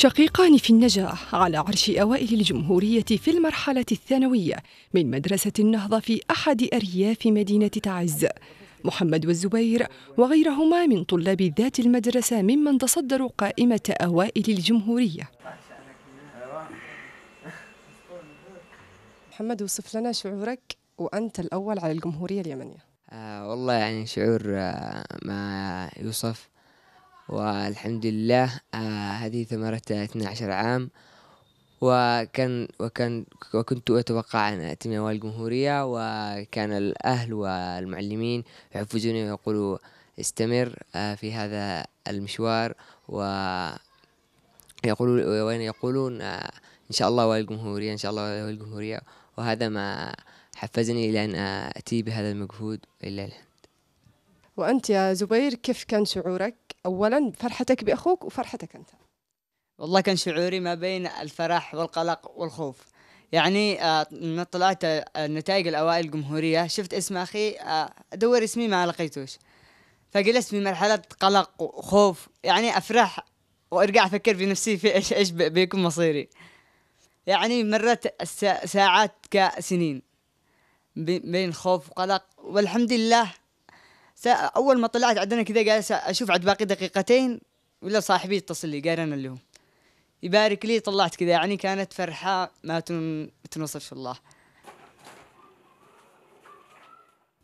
شقيقان في النجاح على عرش أوائل الجمهورية في المرحلة الثانوية من مدرسة النهضة في أحد أرياف مدينة تعز محمد والزبير وغيرهما من طلاب ذات المدرسة ممن تصدروا قائمة أوائل الجمهورية محمد وصف لنا شعورك وأنت الأول على الجمهورية اليمنية آه والله يعني شعور آه ما يوصف والحمد لله آه، هذه ثمرة 12 عام وكان وكان وكنت أتوقع أن أتم أوائل الجمهورية وكان الأهل والمعلمين يحفزوني ويقولوا استمر آه، في هذا المشوار و يقولون يقولون آه، إن شاء الله أوائل الجمهورية إن شاء الله أوائل الجمهورية وهذا ما حفزني إلى أن أتي بهذا المجهود الى الحمد وأنت يا زبير كيف كان شعورك أولا فرحتك بأخوك وفرحتك أنت والله كان شعوري ما بين الفرح والقلق والخوف يعني لما آه، طلعت النتائج آه، الأوائل الجمهورية شفت اسم أخي آه، أدور اسمي ما لقيتوش فجلست في مرحلة قلق وخوف يعني أفرح وأرجع أفكر في نفسي في إيش إيش بيكون مصيري يعني مرت ساعات كسنين بين خوف وقلق والحمد لله اول ما طلعت عندنا كذا جالس اشوف عد باقي دقيقتين ولا صاحبي يتصل لي قال انا اللي هو يبارك لي طلعت كذا يعني كانت فرحه ما تنوصف الله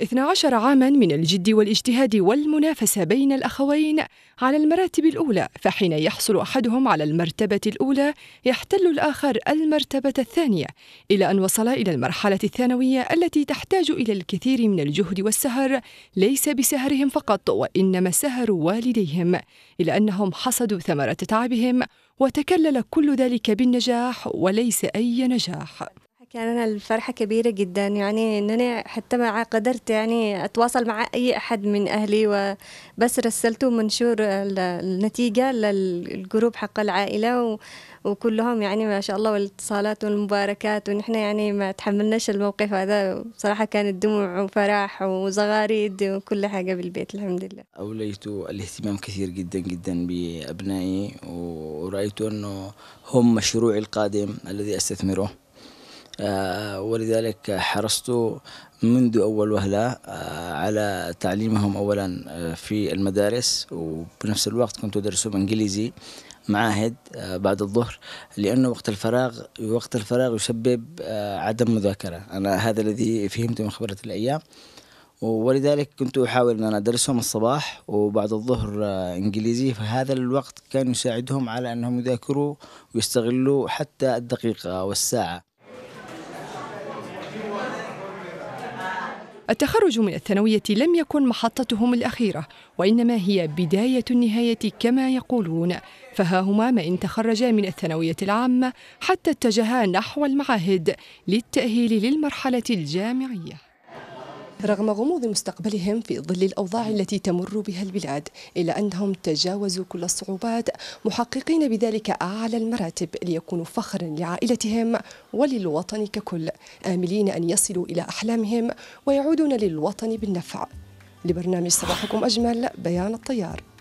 12 عاما من الجد والاجتهاد والمنافسة بين الأخوين على المراتب الأولى فحين يحصل أحدهم على المرتبة الأولى يحتل الآخر المرتبة الثانية إلى أن وصل إلى المرحلة الثانوية التي تحتاج إلى الكثير من الجهد والسهر ليس بسهرهم فقط وإنما سهر والديهم إلى أنهم حصدوا ثمرة تعبهم وتكلل كل ذلك بالنجاح وليس أي نجاح كان يعني أنا الفرحة كبيرة جدا يعني إن أنا حتى ما قدرت يعني أتواصل مع أي أحد من أهلي وبس رسلت منشور النتيجة للجروب حق العائلة و وكلهم يعني ما شاء الله والاتصالات والمباركات ونحن يعني ما تحملناش الموقف هذا صراحة كانت دموع وفرح وزغاريد وكل حاجة بالبيت الحمد لله أوليت الاهتمام كثير جدا جدا بأبنائي ورأيت أنه هم مشروعي القادم الذي أستثمره آه، ولذلك حرصت منذ أول وهلة آه، على تعليمهم أولا آه، في المدارس وبنفس الوقت كنت أدرسهم إنجليزي معاهد بعد الظهر لأنه وقت الفراغ وقت الفراغ يسبب عدم مذاكرة أنا هذا الذي فهمته من خبرة الأيام ولذلك كنت أحاول أن أنا أدرسهم الصباح وبعد الظهر إنجليزي فهذا الوقت كان يساعدهم على أنهم يذاكروا ويستغلوا حتى الدقيقة والساعة التخرج من الثانوية لم يكن محطتهم الأخيرة وإنما هي بداية النهاية كما يقولون فها هما ما إن تخرجا من الثانوية العامة حتى اتجها نحو المعاهد للتأهيل للمرحلة الجامعية رغم غموض مستقبلهم في ظل الأوضاع التي تمر بها البلاد إلا أنهم تجاوزوا كل الصعوبات محققين بذلك أعلى المراتب ليكونوا فخرا لعائلتهم وللوطن ككل آملين أن يصلوا إلى أحلامهم ويعودون للوطن بالنفع لبرنامج صباحكم أجمل بيان الطيار